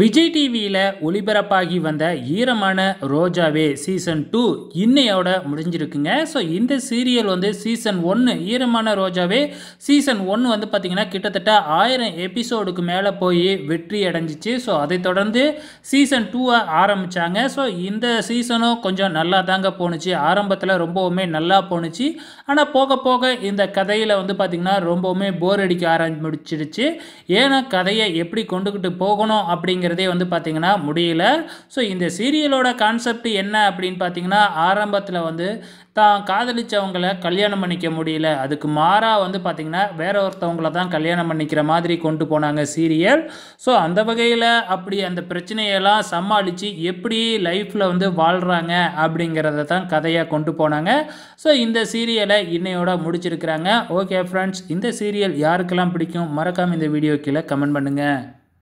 விஜய் டிவியில் ஒளிபரப்பாகி வந்த ஈரமான ரோஜாவே சீசன் டூ இன்னையோட முடிஞ்சிருக்குங்க ஸோ இந்த சீரியல் வந்து சீசன் ஒன்று ஈரமான ரோஜாவே சீசன் ஒன்று வந்து பார்த்திங்கன்னா கிட்டத்தட்ட ஆயிரம் எபிசோடுக்கு மேலே போய் வெற்றி அடைஞ்சிச்சு ஸோ அதை தொடர்ந்து சீசன் டூவை ஆரம்பித்தாங்க ஸோ இந்த சீசனும் கொஞ்சம் நல்லா தாங்க போணுச்சு ஆரம்பத்தில் ரொம்பவுமே நல்லா போணுச்சு ஆனால் போக போக இந்த கதையில் வந்து பார்த்திங்கன்னா ரொம்பவுமே போர் அடிக்க ஆரம்பிச்சிடுச்சு ஏன்னா கதையை எப்படி கொண்டுக்கிட்டு போகணும் அப்படி அப்படிங்கிறதே வந்து பார்த்திங்கன்னா முடியல ஸோ இந்த சீரியலோட கான்செப்ட் என்ன அப்படின்னு பார்த்தீங்கன்னா ஆரம்பத்தில் வந்து தான் காதலிச்சவங்கள கல்யாணம் பண்ணிக்க முடியல அதுக்கு மாறாக வந்து பார்த்திங்கன்னா வேற ஒருத்தவங்களை தான் கல்யாணம் பண்ணிக்கிற மாதிரி கொண்டு போனாங்க சீரியல் ஸோ அந்த வகையில் அப்படி அந்த பிரச்சனையெல்லாம் சமாளித்து எப்படி லைஃப்பில் வந்து வாழ்கிறாங்க அப்படிங்கிறத தான் கதையாக கொண்டு போனாங்க ஸோ இந்த சீரியலை இன்னையோட முடிச்சிருக்கிறாங்க ஓகே ஃப்ரெண்ட்ஸ் இந்த சீரியல் யாருக்கெல்லாம் பிடிக்கும் மறக்காமல் இந்த வீடியோ கீழே கமெண்ட் பண்ணுங்கள்